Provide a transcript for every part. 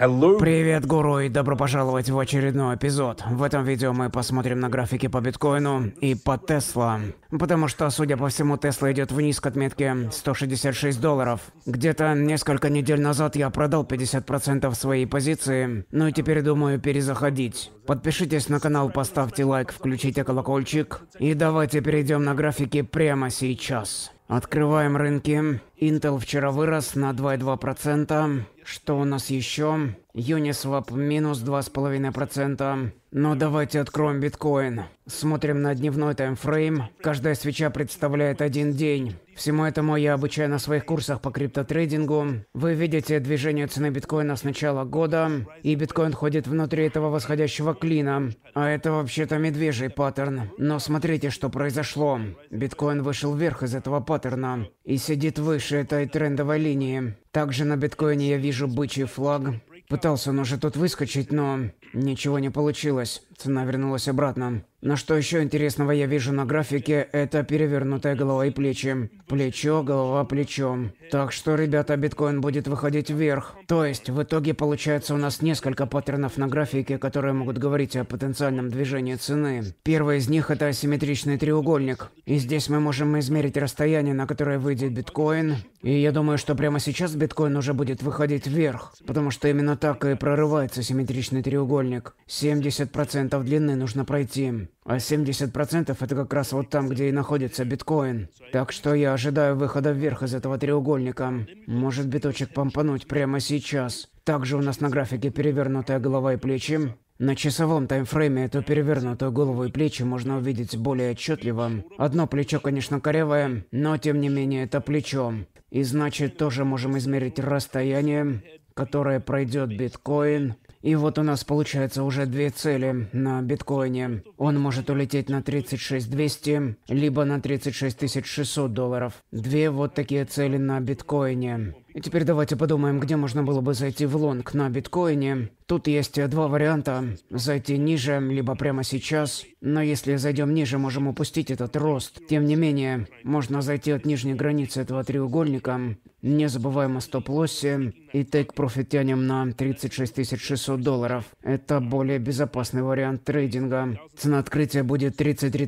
Hello. Привет, гуру, и добро пожаловать в очередной эпизод. В этом видео мы посмотрим на графики по биткоину и по Тесла. Потому что, судя по всему, Тесла идет вниз к отметке 166 долларов. Где-то несколько недель назад я продал 50% своей позиции, ну и теперь думаю перезаходить. Подпишитесь на канал, поставьте лайк, включите колокольчик. И давайте перейдем на графики прямо сейчас. Открываем рынки. Intel вчера вырос на 2,2%. Что у нас еще? Uniswap минус 2,5%. Но давайте откроем биткоин. Смотрим на дневной таймфрейм. Каждая свеча представляет один день. Всему этому я обучаю на своих курсах по криптотрейдингу. Вы видите движение цены биткоина с начала года, и биткоин ходит внутри этого восходящего клина. А это вообще-то медвежий паттерн. Но смотрите, что произошло. Биткоин вышел вверх из этого паттерна и сидит выше выше этой трендовой линии. Также на биткоине я вижу бычий флаг. Пытался он уже тут выскочить, но ничего не получилось. Вот, вернулась обратно. Но что еще интересного я вижу на графике, это перевернутая голова и плечи. Плечо, голова плечо. Так что, ребята, биткоин будет выходить вверх. То есть, в итоге получается у нас несколько паттернов на графике, которые могут говорить о потенциальном движении цены. Первый из них это асимметричный треугольник. И здесь мы можем измерить расстояние, на которое выйдет биткоин. И я думаю, что прямо сейчас биткоин уже будет выходить вверх. Потому что именно так и прорывается симметричный треугольник. 70% 70% длины нужно пройти, а 70% процентов это как раз вот там, где и находится биткоин. Так что я ожидаю выхода вверх из этого треугольника. Может биточек помпануть прямо сейчас. Также у нас на графике перевернутая голова и плечи. На часовом таймфрейме эту перевернутую голову и плечи можно увидеть более отчетливо. Одно плечо, конечно, коревое, но тем не менее это плечо. И значит, тоже можем измерить расстояние, которое пройдет биткоин и вот у нас получается уже две цели на биткоине. Он может улететь на 36200, либо на 36600 долларов. Две вот такие цели на биткоине. И теперь давайте подумаем, где можно было бы зайти в лонг на биткоине. Тут есть два варианта. Зайти ниже, либо прямо сейчас. Но если зайдем ниже, можем упустить этот рост. Тем не менее, можно зайти от нижней границы этого треугольника не забываем о стоп-лоссе и тейк-профит тянем на 36 600 долларов. Это более безопасный вариант трейдинга. Цена открытия будет 33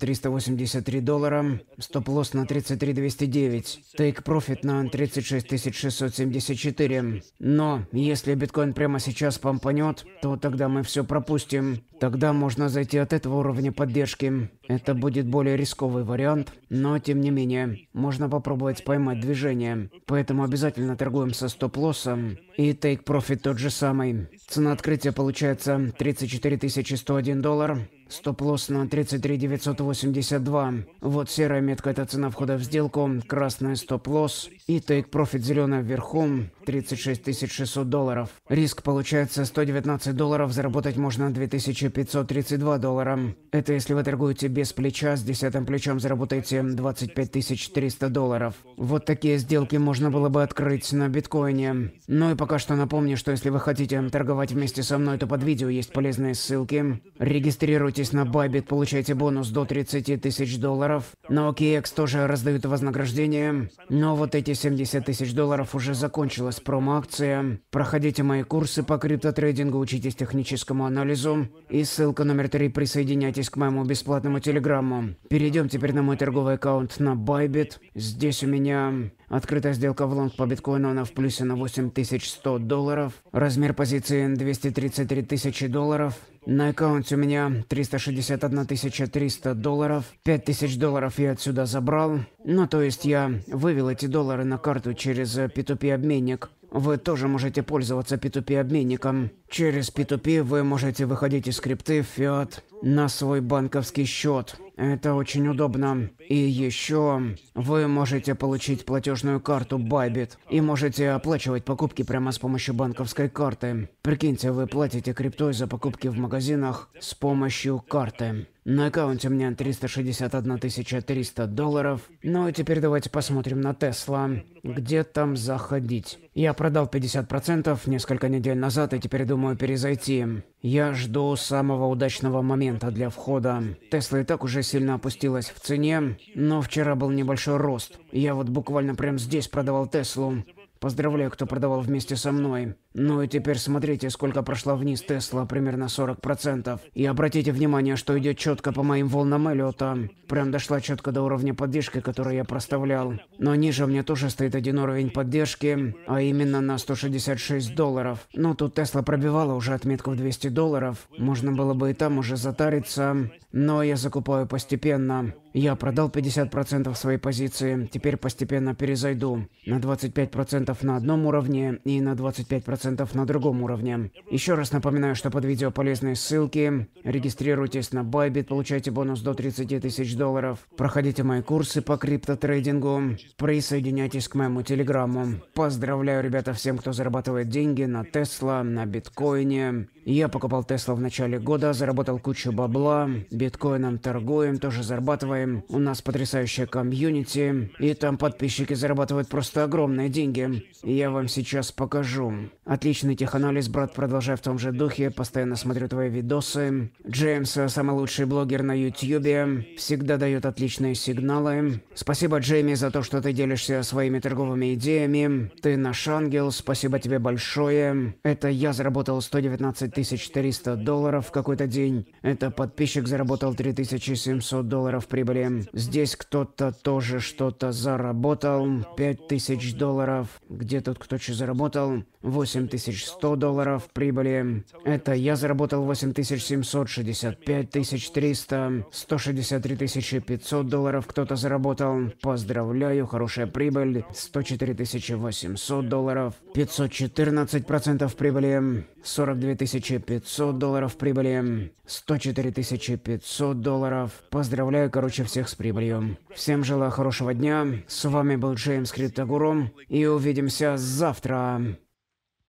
383 доллара, стоп-лосс на 33 209, тейк-профит на 36 674. Но если биткоин прямо сейчас помпанет, то тогда мы все пропустим. Тогда можно зайти от этого уровня поддержки. Это будет более рисковый вариант, но тем не менее, можно попробовать поймать движение. Поэтому обязательно торгуем со стоп-лоссом и Take Profit тот же самый. Цена открытия получается 34 101 доллар. Стоп-лосс на 33 982. Вот серая метка – это цена входа в сделку, красная – стоп-лосс. И Take Profit зеленая вверху – 36 600 долларов. Риск получается 119 долларов, заработать можно 2532 доллара. Это если вы торгуете без плеча, с десятым плечом заработаете 25 300 долларов. Вот такие сделки можно было бы открыть на биткоине. Ну и пока что напомню, что если вы хотите торговать вместе со мной, то под видео есть полезные ссылки. Регистрируйтесь на Байбит, получайте бонус до 30 тысяч долларов. На OKX тоже раздают вознаграждение. Но вот эти 70 тысяч долларов уже закончилась промо-акция. Проходите мои курсы по криптотрейдингу, учитесь техническому анализу. И ссылка номер три. присоединяйтесь к моему бесплатному телеграмму. Перейдем теперь на мой торговый аккаунт на Байбит. Здесь у меня Открытая сделка в лонг по биткоину, она в плюсе на 8100 долларов. Размер позиции 233 тысячи долларов. На аккаунте у меня 361 300 долларов. 5000 долларов я отсюда забрал. Ну, то есть я вывел эти доллары на карту через э, P2P-обменник. Вы тоже можете пользоваться P2P-обменником. Через P2P вы можете выходить из крипты в на свой банковский счет. Это очень удобно. И еще вы можете получить платежную карту Байбит и можете оплачивать покупки прямо с помощью банковской карты. Прикиньте, вы платите криптой за покупки в магазинах с помощью карты. На аккаунте у меня 361 300 долларов. Ну и а теперь давайте посмотрим на Тесла. Где там заходить? Я продал 50% несколько недель назад и теперь думаю перезайти. Я жду самого удачного момента для входа. Тесла и так уже сильно опустилась в цене, но вчера был небольшой рост. Я вот буквально прям здесь продавал Теслу. Поздравляю, кто продавал вместе со мной. Ну и теперь смотрите, сколько прошла вниз Тесла, примерно 40%. И обратите внимание, что идет четко по моим волнам Эллиота. Прям дошла четко до уровня поддержки, который я проставлял. Но ниже у меня тоже стоит один уровень поддержки, а именно на 166 долларов. Но тут Тесла пробивала уже отметку в 200 долларов. Можно было бы и там уже затариться но я закупаю постепенно. Я продал 50% своей позиции, теперь постепенно перезайду на 25% на одном уровне и на 25% на другом уровне. Еще раз напоминаю, что под видео полезные ссылки. Регистрируйтесь на Bybit, получайте бонус до 30 тысяч долларов. Проходите мои курсы по криптотрейдингу. Присоединяйтесь к моему телеграмму. Поздравляю, ребята, всем, кто зарабатывает деньги на Тесла, на биткоине, я покупал Тесла в начале года, заработал кучу бабла, биткоином торгуем, тоже зарабатываем. У нас потрясающая комьюнити, и там подписчики зарабатывают просто огромные деньги. Я вам сейчас покажу. Отличный теханализ, брат, продолжай в том же духе, постоянно смотрю твои видосы. Джеймс, самый лучший блогер на ютьюбе, всегда дает отличные сигналы. Спасибо, Джейми, за то, что ты делишься своими торговыми идеями. Ты наш ангел, спасибо тебе большое. Это я заработал 119 3300 долларов в какой-то день. Это подписчик заработал 3700 долларов прибыли. Здесь кто-то тоже что-то заработал. 5000 долларов. Где тут кто что заработал? 8100 долларов прибыли. Это я заработал 8765 300, 163 500 долларов кто-то заработал. Поздравляю, хорошая прибыль. 104 800 долларов. 514% процентов прибыли. 42 500 долларов прибыли, 104 500 долларов. Поздравляю, короче, всех с прибылью. Всем желаю хорошего дня. С вами был Джеймс Криптогуру. И увидимся завтра.